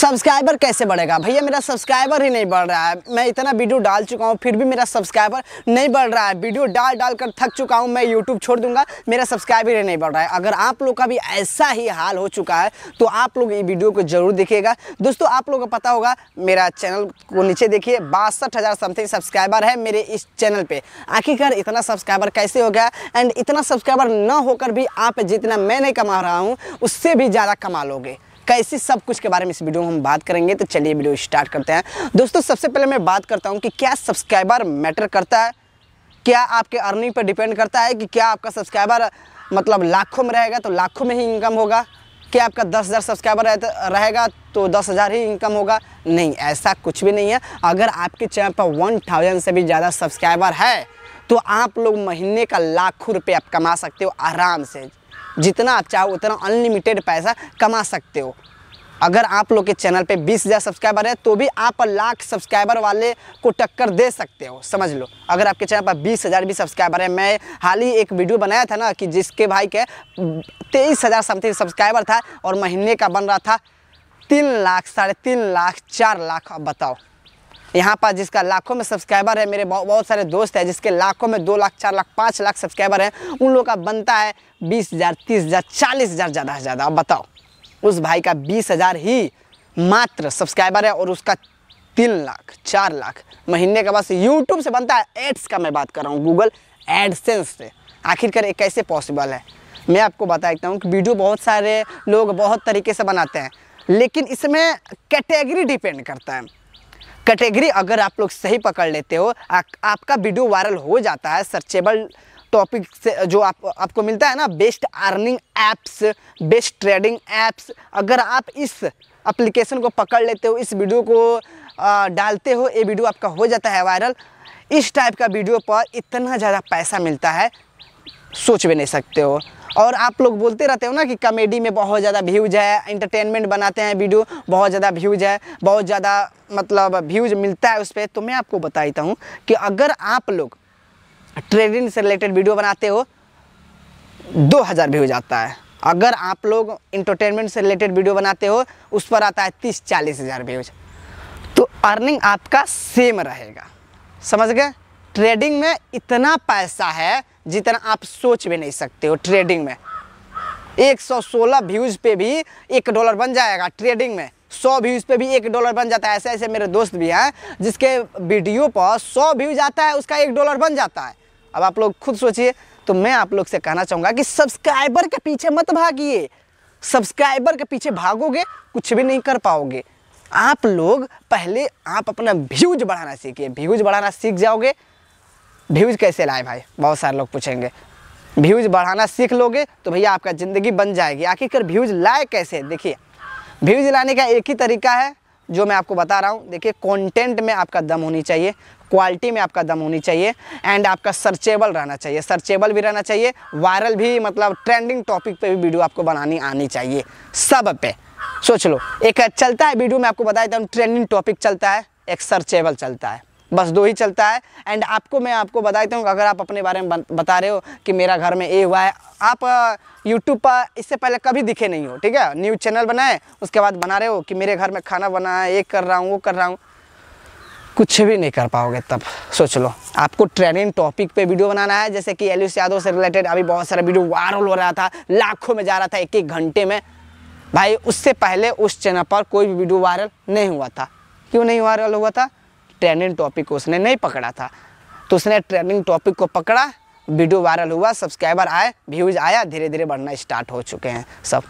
subscriber कैसे बढ़ेगा भैया मेरा सब्सक्राइबर ही नहीं बढ़ रहा है मैं इतना वीडियो डाल चुका हूँ फिर भी मेरा सब्सक्राइबर नहीं बढ़ रहा है वीडियो डाल डाल कर थक चुका हूँ मैं यूट्यूब छोड़ दूंगा मेरा सब्सक्राइबर ही नहीं बढ़ रहा है अगर आप लोग का भी ऐसा ही हाल हो चुका है तो आप लोग ये वीडियो को जरूर देखिएगा दोस्तों आप लोग को पता होगा मेरा चैनल को नीचे देखिए बासठ हज़ार समथिंग सब्सक्राइबर है मेरे इस चैनल पर आखिरकार इतना सब्सक्राइबर कैसे हो गया एंड इतना सब्सक्राइबर ना होकर भी आप जितना मैं नहीं कमा रहा हूँ उससे भी ज़्यादा कमा लोगे कैसे सब कुछ के बारे में इस वीडियो में हम बात करेंगे तो चलिए वीडियो स्टार्ट करते हैं दोस्तों सबसे पहले मैं बात करता हूँ कि क्या सब्सक्राइबर मैटर करता है क्या आपके अर्निंग पर डिपेंड करता है कि क्या आपका सब्सक्राइबर मतलब लाखों में रहेगा तो लाखों में ही इनकम होगा क्या आपका दस हज़ार सब्सक्राइबर रहेगा तो दस हज़ार ही इनकम होगा नहीं ऐसा कुछ भी नहीं है अगर आपके चैनल पर वन थाउजेंड से भी ज़्यादा सब्सक्राइबर है तो आप लोग महीने का लाखों रुपये आप कमा सकते हो आराम से जितना आप चाहो उतना अनलिमिटेड पैसा कमा सकते हो अगर आप लोग के चैनल पे बीस हज़ार सब्सक्राइबर है तो भी आप लाख सब्सक्राइबर वाले को टक्कर दे सकते हो समझ लो अगर आपके चैनल पर बीस हज़ार भी सब्सक्राइबर है मैं हाल ही एक वीडियो बनाया था ना कि जिसके भाई के तेईस हज़ार समथिंग सब्सक्राइबर था और महीने का बन रहा था तीन लाख साढ़े तीन लाख चार लाख अब बताओ यहाँ पर जिसका लाखों में सब्सक्राइबर है मेरे बहुत सारे दोस्त हैं जिसके लाखों में दो लाख चार लाख पाँच लाख सब्सक्राइबर हैं उन लोगों का बनता है बीस हज़ार तीस हज़ार चालीस हज़ार ज़्यादा से ज़्यादा अब बताओ उस भाई का बीस हज़ार ही मात्र सब्सक्राइबर है और उसका तीन लाख चार लाख महीने का बस यूट्यूब से बनता है एड्स का मैं बात कर रहा हूँ गूगल एडसेंस से आखिरकार ये कैसे पॉसिबल है मैं आपको बता देता हूँ कि वीडियो बहुत सारे लोग बहुत तरीके से बनाते हैं लेकिन इसमें कैटेगरी डिपेंड करता है कैटेगरी अगर आप लोग सही पकड़ लेते हो आ, आपका वीडियो वायरल हो जाता है सर्चेबल टॉपिक से जो आप आपको मिलता है ना best earning apps best trading apps अगर आप इस एप्लीकेशन को पकड़ लेते हो इस वीडियो को आ, डालते हो ये वीडियो आपका हो जाता है वायरल इस टाइप का वीडियो पर इतना ज़्यादा पैसा मिलता है सोच भी नहीं सकते हो और आप लोग बोलते रहते हो ना कि कॉमेडी में बहुत ज़्यादा व्यूज़ है इंटरटेनमेंट बनाते हैं वीडियो बहुत ज़्यादा व्यूज़ है बहुत ज़्यादा मतलब व्यूज़ मिलता है उस पर तो मैं आपको बताता हूँ कि अगर आप लोग ट्रेडिंग से रिलेटेड वीडियो बनाते हो दो हज़ार व्यूज आता है अगर आप लोग इंटरटेनमेंट से रिलेटेड वीडियो बनाते हो उस पर आता है तीस चालीस हज़ार व्यूज तो अर्निंग आपका सेम रहेगा समझ गए ट्रेडिंग में इतना पैसा है जितना आप सोच भी नहीं सकते हो ट्रेडिंग में 116 व्यूज पे भी एक डॉलर बन जाएगा ट्रेडिंग में 100 व्यूज पे भी एक डॉलर बन जाता है ऐसे ऐसे मेरे दोस्त भी हैं जिसके वीडियो पर 100 व्यूज आता है उसका एक डॉलर बन जाता है अब आप लोग खुद सोचिए तो मैं आप लोग से कहना चाहूँगा कि सब्सक्राइबर के पीछे मत भागिए सब्सक्राइबर के पीछे भागोगे कुछ भी नहीं कर पाओगे आप लोग पहले आप अपना व्यूज बढ़ाना सीखिए व्यूज बढ़ाना सीख जाओगे व्यूज़ कैसे लाए भाई बहुत सारे लोग पूछेंगे व्यूज़ बढ़ाना सीख लोगे तो भैया आपका ज़िंदगी बन जाएगी आखिरकार व्यूज़ लाए कैसे देखिए व्यूज़ लाने का एक ही तरीका है जो मैं आपको बता रहा हूँ देखिए कंटेंट में आपका दम होनी चाहिए क्वालिटी में आपका दम होनी चाहिए एंड आपका सर्चेबल रहना चाहिए सर्चेबल भी रहना चाहिए वायरल भी मतलब ट्रेंडिंग टॉपिक पे भी वीडियो आपको बनानी आनी चाहिए सब पे सोच लो एक चलता है वीडियो में आपको बता देता हूँ ट्रेंडिंग टॉपिक चलता है एक सर्चेबल चलता है बस दो ही चलता है एंड आपको मैं आपको बता देता हूँ अगर आप अपने बारे में बता रहे हो कि मेरा घर में ये हुआ है आप यूट्यूब पर इससे पहले कभी दिखे नहीं हो ठीक है न्यूज़ चैनल बनाए उसके बाद बना रहे हो कि मेरे घर में खाना बना है ये कर रहा हूँ वो कर रहा हूँ कुछ भी नहीं कर पाओगे तब सोच लो आपको ट्रेनिंग टॉपिक पे वीडियो बनाना है जैसे कि एलुष यादव से रिलेटेड अभी बहुत सारा वीडियो वायरल हो रहा था लाखों में जा रहा था एक एक घंटे में भाई उससे पहले उस चैनल पर कोई भी वीडियो वायरल नहीं हुआ था क्यों नहीं वायरल हुआ था ट्रेंडिंग टॉपिक को उसने नहीं पकड़ा था तो उसने ट्रेंडिंग टॉपिक को पकड़ा वीडियो वायरल हुआ सब्सक्राइबर आए व्यूज आया धीरे धीरे बढ़ना स्टार्ट हो चुके हैं सब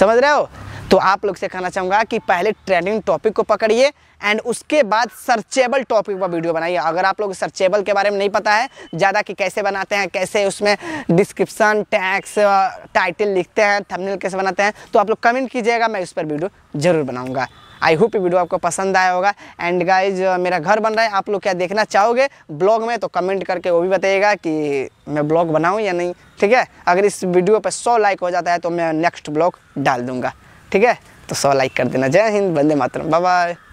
समझ रहे हो तो आप लोग से कहना चाहूँगा कि पहले ट्रेंडिंग टॉपिक को पकड़िए एंड उसके बाद सर्चेबल टॉपिक पर वीडियो बनाइए अगर आप लोग सर्चेबल के बारे में नहीं पता है ज़्यादा कि कैसे बनाते हैं कैसे उसमें डिस्क्रिप्शन टैक्स टाइटल लिखते हैं थंबनेल कैसे बनाते हैं तो आप लोग कमेंट कीजिएगा मैं उस पर वीडियो ज़रूर बनाऊँगा आई होप ये वीडियो आपको पसंद आया होगा एंड गाइज मेरा घर बन रहा है आप लोग क्या देखना चाहोगे ब्लॉग में तो कमेंट करके वो भी बताइएगा कि मैं ब्लॉग बनाऊँ या नहीं ठीक है अगर इस वीडियो पर सौ लाइक हो जाता है तो मैं नेक्स्ट ब्लॉग डाल दूँगा ठीक है तो सौ लाइक कर देना जय हिंद बंदे मातरम बाय